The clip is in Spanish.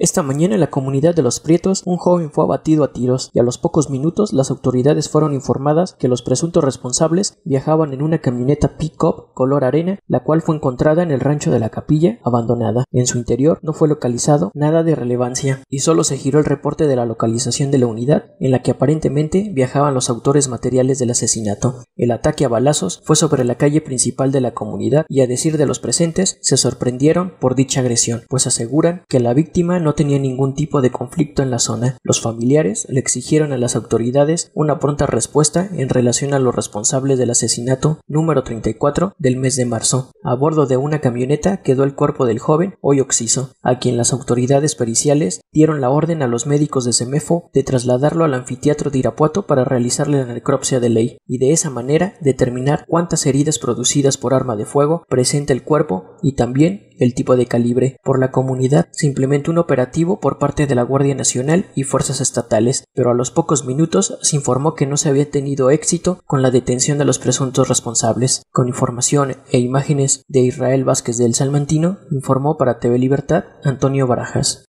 Esta mañana en la comunidad de los Prietos, un joven fue abatido a tiros y a los pocos minutos las autoridades fueron informadas que los presuntos responsables viajaban en una camioneta pick-up color arena, la cual fue encontrada en el rancho de la capilla abandonada. En su interior no fue localizado nada de relevancia y solo se giró el reporte de la localización de la unidad en la que aparentemente viajaban los autores materiales del asesinato. El ataque a balazos fue sobre la calle principal de la comunidad y a decir de los presentes se sorprendieron por dicha agresión, pues aseguran que la víctima no no tenía ningún tipo de conflicto en la zona. Los familiares le exigieron a las autoridades una pronta respuesta en relación a los responsables del asesinato número 34 del mes de marzo. A bordo de una camioneta quedó el cuerpo del joven, hoy oxiso, a quien las autoridades periciales dieron la orden a los médicos de Semefo de trasladarlo al anfiteatro de Irapuato para realizarle la necropsia de ley y de esa manera determinar cuántas heridas producidas por arma de fuego presenta el cuerpo y también el tipo de calibre. Por la comunidad simplemente un operativo por parte de la Guardia Nacional y fuerzas estatales, pero a los pocos minutos se informó que no se había tenido éxito con la detención de los presuntos responsables. Con información e imágenes de Israel Vázquez del Salmantino, informó para TV Libertad Antonio Barajas.